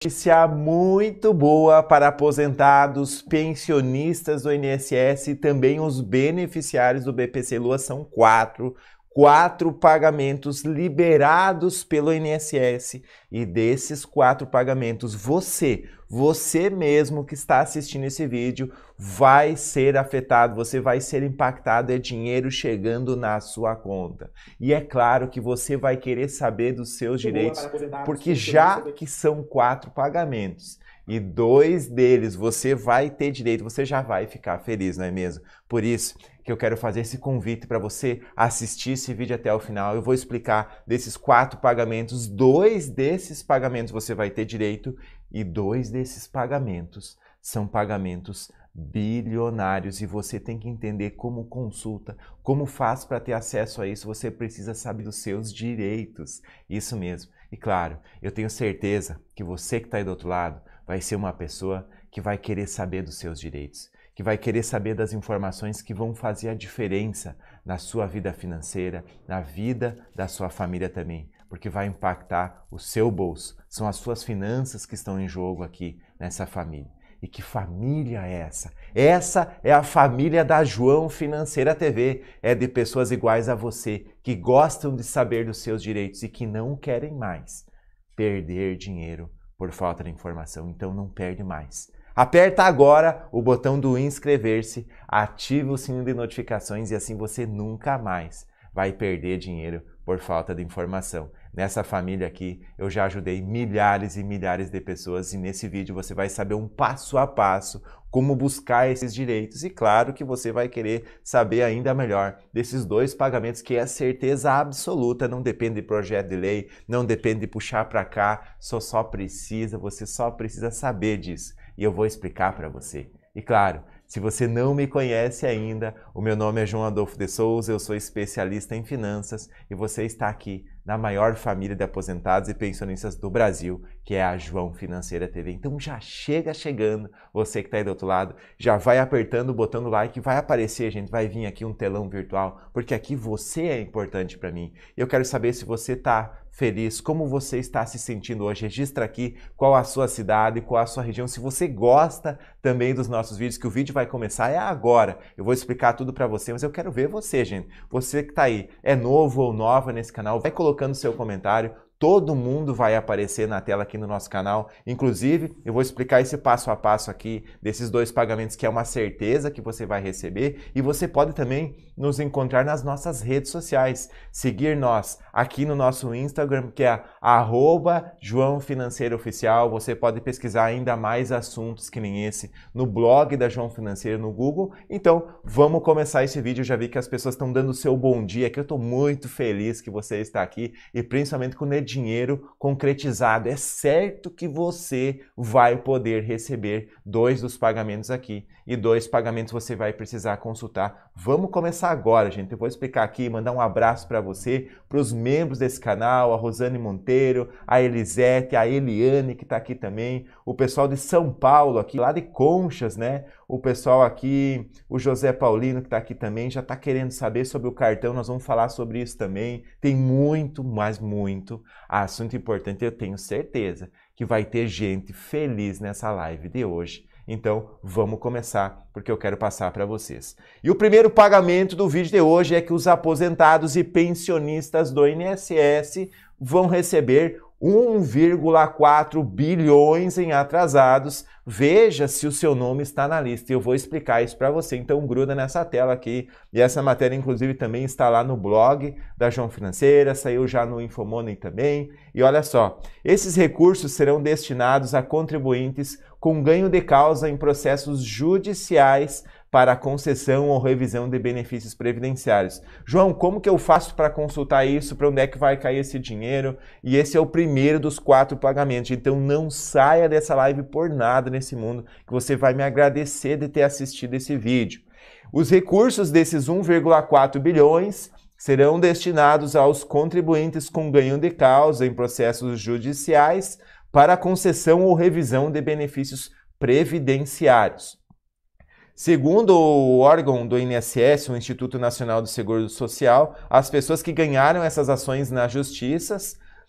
Notícia muito boa para aposentados, pensionistas do INSS e também os beneficiários do BPC Lua são quatro. Quatro pagamentos liberados pelo INSS. E desses quatro pagamentos, você, você mesmo que está assistindo esse vídeo, vai ser afetado, você vai ser impactado, é dinheiro chegando na sua conta. E é claro que você vai querer saber dos seus direitos, porque já que são quatro pagamentos e dois deles você vai ter direito, você já vai ficar feliz, não é mesmo? Por isso que eu quero fazer esse convite para você assistir esse vídeo até o final. Eu vou explicar desses quatro pagamentos, dois desses pagamentos você vai ter direito e dois desses pagamentos são pagamentos bilionários e você tem que entender como consulta, como faz para ter acesso a isso, você precisa saber dos seus direitos. Isso mesmo. E claro, eu tenho certeza que você que está aí do outro lado vai ser uma pessoa que vai querer saber dos seus direitos, que vai querer saber das informações que vão fazer a diferença na sua vida financeira, na vida da sua família também, porque vai impactar o seu bolso. São as suas finanças que estão em jogo aqui nessa família. E que família é essa? Essa é a família da João Financeira TV. É de pessoas iguais a você, que gostam de saber dos seus direitos e que não querem mais perder dinheiro por falta de informação. Então não perde mais. Aperta agora o botão do inscrever-se, ativa o sininho de notificações e assim você nunca mais vai perder dinheiro por falta de informação. Nessa família aqui, eu já ajudei milhares e milhares de pessoas e nesse vídeo você vai saber um passo a passo como buscar esses direitos. E claro que você vai querer saber ainda melhor desses dois pagamentos que é certeza absoluta, não depende de projeto de lei, não depende de puxar para cá, só só precisa, você só precisa saber disso. E eu vou explicar para você. E claro, se você não me conhece ainda, o meu nome é João Adolfo de Souza, eu sou especialista em finanças e você está aqui na maior família de aposentados e pensionistas do Brasil que é a João Financeira TV. Então já chega chegando, você que está aí do outro lado, já vai apertando, botando like, vai aparecer, gente, vai vir aqui um telão virtual, porque aqui você é importante para mim. Eu quero saber se você está feliz, como você está se sentindo hoje. Registra aqui qual a sua cidade, qual a sua região, se você gosta também dos nossos vídeos, que o vídeo vai começar é agora. Eu vou explicar tudo para você, mas eu quero ver você, gente. Você que está aí, é novo ou nova nesse canal, vai colocando seu comentário todo mundo vai aparecer na tela aqui no nosso canal. Inclusive, eu vou explicar esse passo a passo aqui desses dois pagamentos que é uma certeza que você vai receber e você pode também nos encontrar nas nossas redes sociais. Seguir nós aqui no nosso Instagram, que é João Financeiro Oficial. Você pode pesquisar ainda mais assuntos que nem esse no blog da João Financeiro no Google. Então, vamos começar esse vídeo. Eu já vi que as pessoas estão dando o seu bom dia, que eu estou muito feliz que você está aqui e principalmente com o dinheiro concretizado. É certo que você vai poder receber dois dos pagamentos aqui e dois pagamentos você vai precisar consultar Vamos começar agora, gente. Eu vou explicar aqui, mandar um abraço para você, para os membros desse canal, a Rosane Monteiro, a Elisete, a Eliane que está aqui também, o pessoal de São Paulo aqui, lá de Conchas, né? O pessoal aqui, o José Paulino que está aqui também, já está querendo saber sobre o cartão, nós vamos falar sobre isso também. Tem muito, mas muito assunto importante, eu tenho certeza que vai ter gente feliz nessa live de hoje então, vamos começar porque eu quero passar para vocês. E o primeiro pagamento do vídeo de hoje é que os aposentados e pensionistas do INSS vão receber 1,4 bilhões em atrasados. Veja se o seu nome está na lista. Eu vou explicar isso para você. Então gruda nessa tela aqui. E essa matéria inclusive também está lá no blog da João Financeira, saiu já no Infomoney também. E olha só, esses recursos serão destinados a contribuintes com ganho de causa em processos judiciais para concessão ou revisão de benefícios previdenciários. João, como que eu faço para consultar isso? Para onde é que vai cair esse dinheiro? E esse é o primeiro dos quatro pagamentos. Então não saia dessa live por nada nesse mundo, que você vai me agradecer de ter assistido esse vídeo. Os recursos desses 1,4 bilhões serão destinados aos contribuintes com ganho de causa em processos judiciais para concessão ou revisão de benefícios previdenciários. Segundo o órgão do INSS, o Instituto Nacional do Seguro Social, as pessoas que ganharam essas ações na justiça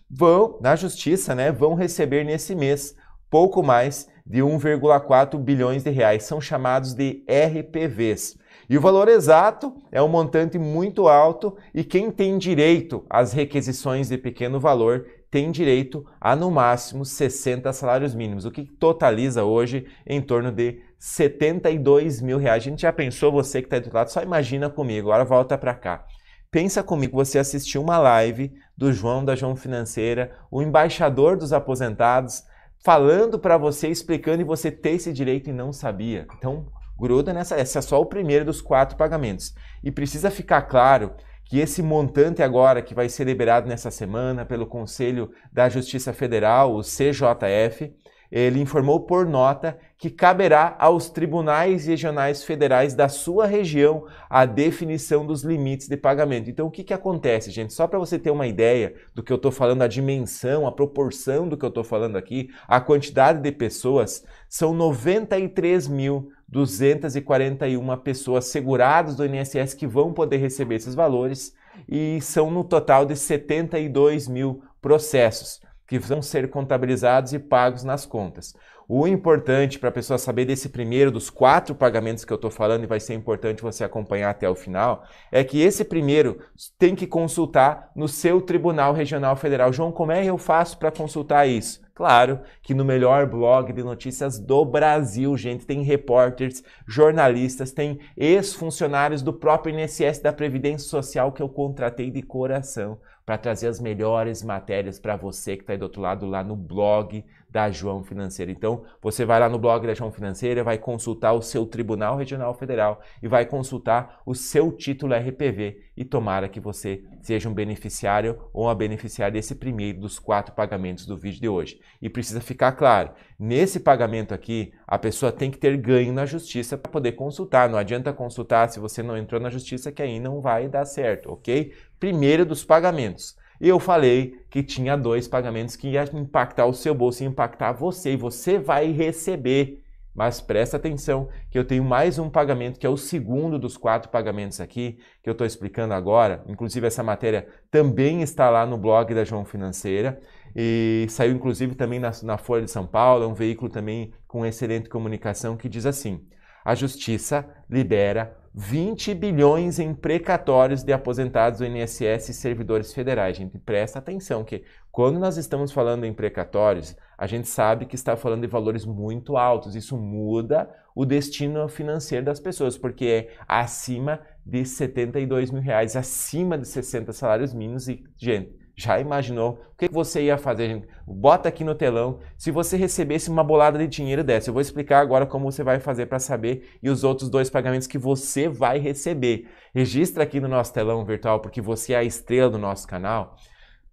vão, na justiça, né, vão receber nesse mês pouco mais de 1,4 bilhões de reais, são chamados de RPVs. E o valor exato é um montante muito alto e quem tem direito às requisições de pequeno valor tem direito a no máximo 60 salários mínimos, o que totaliza hoje em torno de 72 mil reais. A gente já pensou, você que está do outro lado, só imagina comigo, agora volta para cá. Pensa comigo, você assistiu uma live do João da João Financeira, o embaixador dos aposentados, falando para você, explicando e você ter esse direito e não sabia. Então, gruda nessa, Esse é só o primeiro dos quatro pagamentos. E precisa ficar claro que esse montante agora que vai ser liberado nessa semana pelo Conselho da Justiça Federal, o CJF, ele informou por nota que caberá aos tribunais regionais federais da sua região a definição dos limites de pagamento. Então, o que, que acontece, gente? Só para você ter uma ideia do que eu estou falando, a dimensão, a proporção do que eu estou falando aqui, a quantidade de pessoas, são 93 mil 241 pessoas seguradas do INSS que vão poder receber esses valores e são no total de 72 mil processos que vão ser contabilizados e pagos nas contas. O importante para a pessoa saber desse primeiro dos quatro pagamentos que eu estou falando e vai ser importante você acompanhar até o final é que esse primeiro tem que consultar no seu Tribunal Regional Federal. João, como é que eu faço para consultar isso? Claro que no melhor blog de notícias do Brasil, gente, tem repórteres, jornalistas, tem ex-funcionários do próprio INSS da Previdência Social que eu contratei de coração para trazer as melhores matérias para você que está aí do outro lado, lá no blog da João Financeira. Então, você vai lá no blog da João Financeira, vai consultar o seu Tribunal Regional Federal e vai consultar o seu título RPV e tomara que você seja um beneficiário ou uma beneficiária desse primeiro dos quatro pagamentos do vídeo de hoje. E precisa ficar claro, nesse pagamento aqui, a pessoa tem que ter ganho na justiça para poder consultar. Não adianta consultar se você não entrou na justiça que aí não vai dar certo, ok? primeiro dos pagamentos. Eu falei que tinha dois pagamentos que ia impactar o seu bolso e impactar você, e você vai receber. Mas presta atenção que eu tenho mais um pagamento, que é o segundo dos quatro pagamentos aqui, que eu estou explicando agora. Inclusive, essa matéria também está lá no blog da João Financeira e saiu inclusive também na, na Folha de São Paulo, é um veículo também com excelente comunicação que diz assim: a justiça libera 20 bilhões em precatórios de aposentados do INSS e servidores federais. Gente, presta atenção que quando nós estamos falando em precatórios, a gente sabe que está falando de valores muito altos. Isso muda o destino financeiro das pessoas, porque é acima de 72 mil reais, acima de 60 salários mínimos e, gente, já imaginou o que você ia fazer? Bota aqui no telão. Se você recebesse uma bolada de dinheiro dessa, eu vou explicar agora como você vai fazer para saber e os outros dois pagamentos que você vai receber. Registra aqui no nosso telão virtual, porque você é a estrela do nosso canal.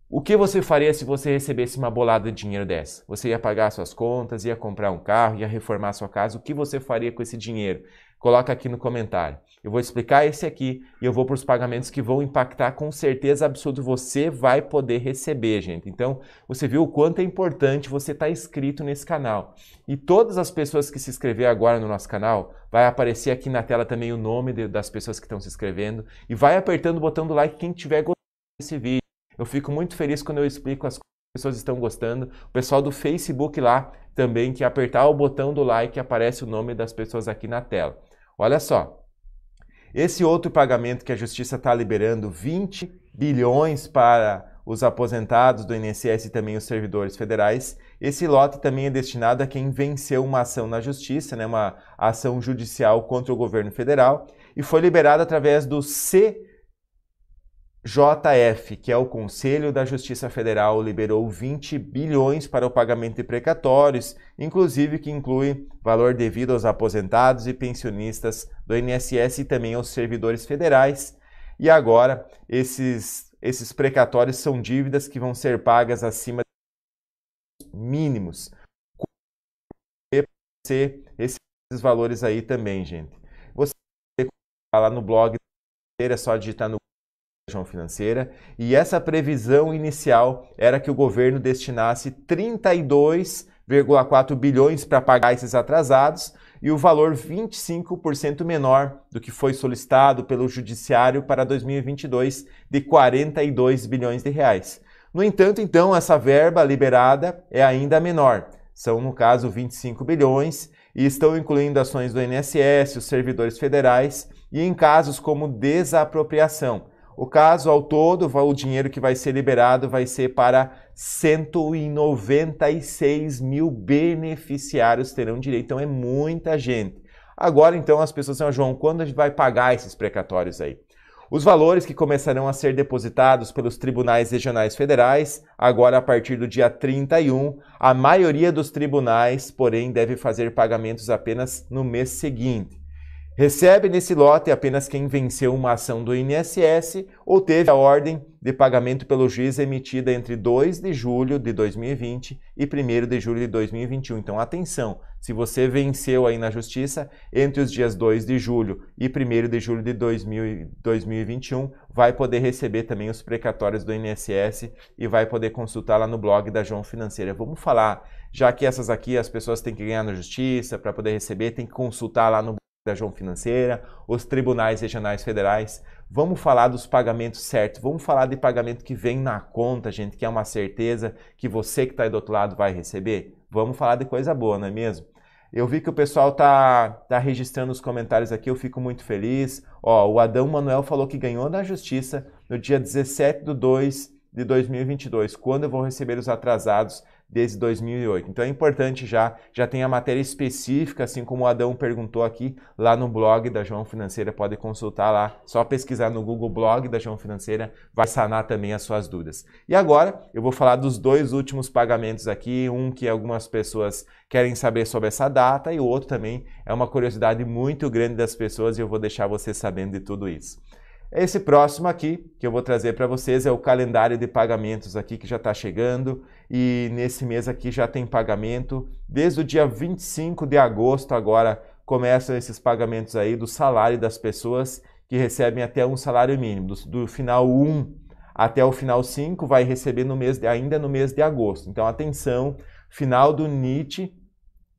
O que você faria se você recebesse uma bolada de dinheiro dessa? Você ia pagar suas contas, ia comprar um carro, ia reformar sua casa. O que você faria com esse dinheiro? Coloca aqui no comentário. Eu vou explicar esse aqui e eu vou para os pagamentos que vão impactar com certeza absoluta. Você vai poder receber, gente. Então, você viu o quanto é importante você estar tá inscrito nesse canal. E todas as pessoas que se inscrever agora no nosso canal, vai aparecer aqui na tela também o nome de, das pessoas que estão se inscrevendo. E vai apertando o botão do like quem tiver gostado desse vídeo. Eu fico muito feliz quando eu explico as coisas pessoas estão gostando. O pessoal do Facebook lá também, que apertar o botão do like aparece o nome das pessoas aqui na tela. Olha só, esse outro pagamento que a Justiça está liberando, 20 bilhões para os aposentados do INSS e também os servidores federais. Esse lote também é destinado a quem venceu uma ação na justiça, né, uma ação judicial contra o governo federal, e foi liberado através do C JF, que é o Conselho da Justiça Federal, liberou 20 bilhões para o pagamento de precatórios, inclusive que inclui valor devido aos aposentados e pensionistas do INSS e também aos servidores federais. E agora, esses, esses precatórios são dívidas que vão ser pagas acima mínimos. Ser esses valores aí também, gente. Você lá no blog, é só digitar no financeira, e essa previsão inicial era que o governo destinasse 32,4 bilhões para pagar esses atrasados e o valor 25% menor do que foi solicitado pelo judiciário para 2022 de 42 bilhões de reais. No entanto, então, essa verba liberada é ainda menor. São, no caso, 25 bilhões e estão incluindo ações do INSS, os servidores federais e em casos como desapropriação o caso ao todo, o dinheiro que vai ser liberado vai ser para 196 mil beneficiários terão direito. Então é muita gente. Agora então as pessoas são João, quando a gente vai pagar esses precatórios aí? Os valores que começarão a ser depositados pelos tribunais regionais federais, agora a partir do dia 31, a maioria dos tribunais, porém, deve fazer pagamentos apenas no mês seguinte. Recebe nesse lote apenas quem venceu uma ação do INSS ou teve a ordem de pagamento pelo juiz emitida entre 2 de julho de 2020 e 1 de julho de 2021. Então, atenção, se você venceu aí na justiça entre os dias 2 de julho e 1 de julho de 2000, 2021, vai poder receber também os precatórios do INSS e vai poder consultar lá no blog da João Financeira. Vamos falar, já que essas aqui as pessoas têm que ganhar na justiça para poder receber, tem que consultar lá no da João Financeira, os tribunais regionais federais. Vamos falar dos pagamentos certos, vamos falar de pagamento que vem na conta, gente, que é uma certeza que você que está aí do outro lado vai receber. Vamos falar de coisa boa, não é mesmo? Eu vi que o pessoal tá, tá registrando os comentários aqui, eu fico muito feliz. Ó, o Adão Manuel falou que ganhou na justiça no dia 17 de 2 de 2022, quando eu vou receber os atrasados desde 2008. Então é importante já, já tem a matéria específica, assim como o Adão perguntou aqui, lá no blog da João Financeira, pode consultar lá, só pesquisar no Google Blog da João Financeira, vai sanar também as suas dúvidas. E agora eu vou falar dos dois últimos pagamentos aqui, um que algumas pessoas querem saber sobre essa data e o outro também é uma curiosidade muito grande das pessoas e eu vou deixar você sabendo de tudo isso. Esse próximo aqui que eu vou trazer para vocês é o calendário de pagamentos aqui que já está chegando e nesse mês aqui já tem pagamento. Desde o dia 25 de agosto agora começam esses pagamentos aí do salário das pessoas que recebem até um salário mínimo. Do, do final 1 até o final 5 vai receber no mês de, ainda no mês de agosto. Então atenção, final do NIT,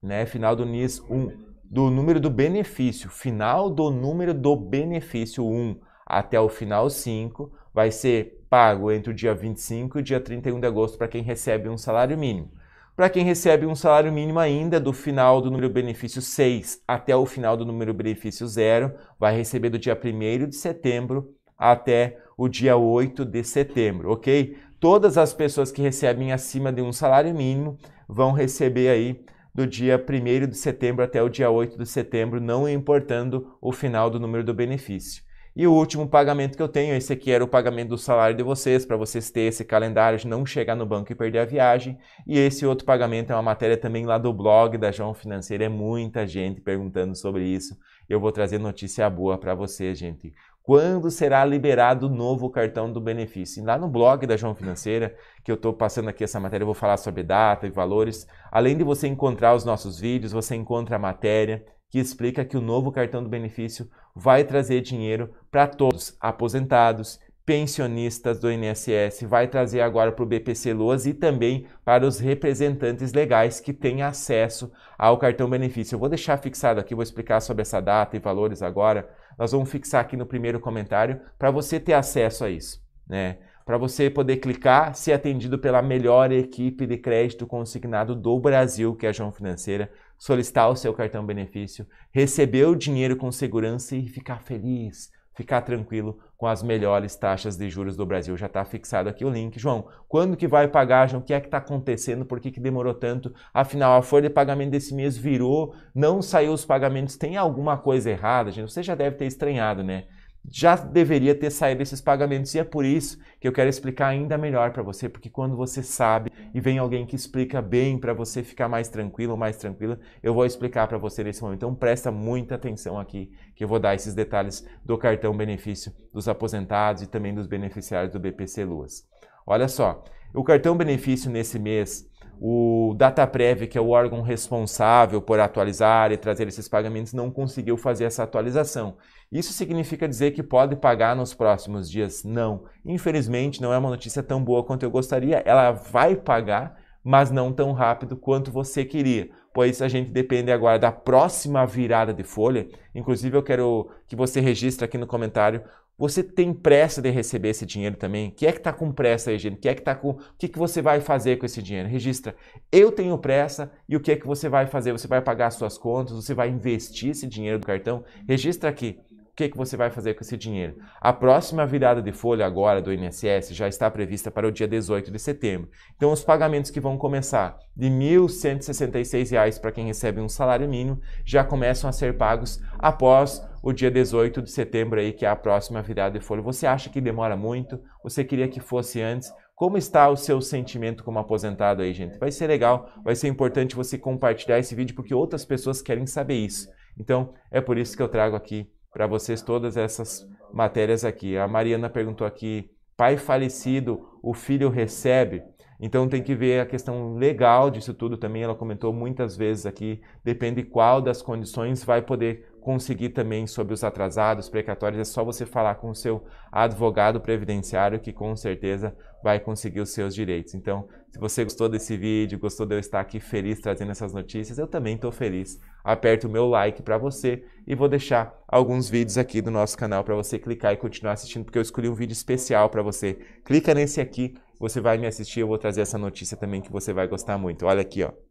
né, final do NIS 1, do número do benefício, final do número do benefício 1 até o final 5, vai ser pago entre o dia 25 e o dia 31 de agosto para quem recebe um salário mínimo. Para quem recebe um salário mínimo ainda do final do número benefício 6 até o final do número benefício 0, vai receber do dia 1 de setembro até o dia 8 de setembro, ok? Todas as pessoas que recebem acima de um salário mínimo vão receber aí do dia 1 de setembro até o dia 8 de setembro, não importando o final do número do benefício. E o último pagamento que eu tenho, esse aqui era o pagamento do salário de vocês, para vocês terem esse calendário de não chegar no banco e perder a viagem. E esse outro pagamento é uma matéria também lá do blog da João Financeira, é muita gente perguntando sobre isso. Eu vou trazer notícia boa para vocês, gente. Quando será liberado o novo cartão do benefício? lá no blog da João Financeira, que eu estou passando aqui essa matéria, eu vou falar sobre data e valores. Além de você encontrar os nossos vídeos, você encontra a matéria, que explica que o novo cartão do benefício vai trazer dinheiro para todos, aposentados, pensionistas do INSS, vai trazer agora para o BPC Loas e também para os representantes legais que têm acesso ao cartão benefício. Eu vou deixar fixado aqui, vou explicar sobre essa data e valores agora. Nós vamos fixar aqui no primeiro comentário para você ter acesso a isso, né? Para você poder clicar, ser atendido pela melhor equipe de crédito consignado do Brasil, que é a João Financeira solicitar o seu cartão benefício, receber o dinheiro com segurança e ficar feliz, ficar tranquilo com as melhores taxas de juros do Brasil. Já está fixado aqui o link. João, quando que vai pagar, João? O que é que está acontecendo? Por que, que demorou tanto? Afinal, a folha de pagamento desse mês virou, não saiu os pagamentos, tem alguma coisa errada, gente? Você já deve ter estranhado, né? já deveria ter saído esses pagamentos. E é por isso que eu quero explicar ainda melhor para você, porque quando você sabe e vem alguém que explica bem para você ficar mais tranquilo, mais tranquila, eu vou explicar para você nesse momento. Então presta muita atenção aqui, que eu vou dar esses detalhes do cartão benefício dos aposentados e também dos beneficiários do BPC Luas. Olha só, o cartão benefício nesse mês o DataPrev, que é o órgão responsável por atualizar e trazer esses pagamentos, não conseguiu fazer essa atualização. Isso significa dizer que pode pagar nos próximos dias? Não. Infelizmente, não é uma notícia tão boa quanto eu gostaria. Ela vai pagar, mas não tão rápido quanto você queria, pois a gente depende agora da próxima virada de folha. Inclusive, eu quero que você registre aqui no comentário você tem pressa de receber esse dinheiro também? Quem é que está com pressa aí, gente? Quem é que está com. O que, que você vai fazer com esse dinheiro? Registra. Eu tenho pressa e o que é que você vai fazer? Você vai pagar suas contas? Você vai investir esse dinheiro do cartão? Registra aqui que, que você vai fazer com esse dinheiro? A próxima virada de folha agora do INSS já está prevista para o dia 18 de setembro. Então, os pagamentos que vão começar de R$ 1.166 para quem recebe um salário mínimo já começam a ser pagos após o dia 18 de setembro, aí, que é a próxima virada de folha. Você acha que demora muito? Você queria que fosse antes? Como está o seu sentimento como aposentado aí, gente? Vai ser legal, vai ser importante você compartilhar esse vídeo porque outras pessoas querem saber isso. Então, é por isso que eu trago aqui para vocês todas essas matérias aqui. A Mariana perguntou aqui: pai falecido, o filho recebe? Então tem que ver a questão legal disso tudo também. Ela comentou muitas vezes aqui, depende qual das condições vai poder conseguir também sobre os atrasados, precatórios, é só você falar com o seu advogado previdenciário que com certeza vai conseguir os seus direitos. Então, se você gostou desse vídeo, gostou de eu estar aqui feliz trazendo essas notícias, eu também estou feliz. Aperto o meu like para você e vou deixar alguns vídeos aqui do nosso canal para você clicar e continuar assistindo, porque eu escolhi um vídeo especial para você. Clica nesse aqui, você vai me assistir, eu vou trazer essa notícia também que você vai gostar muito. Olha aqui, ó.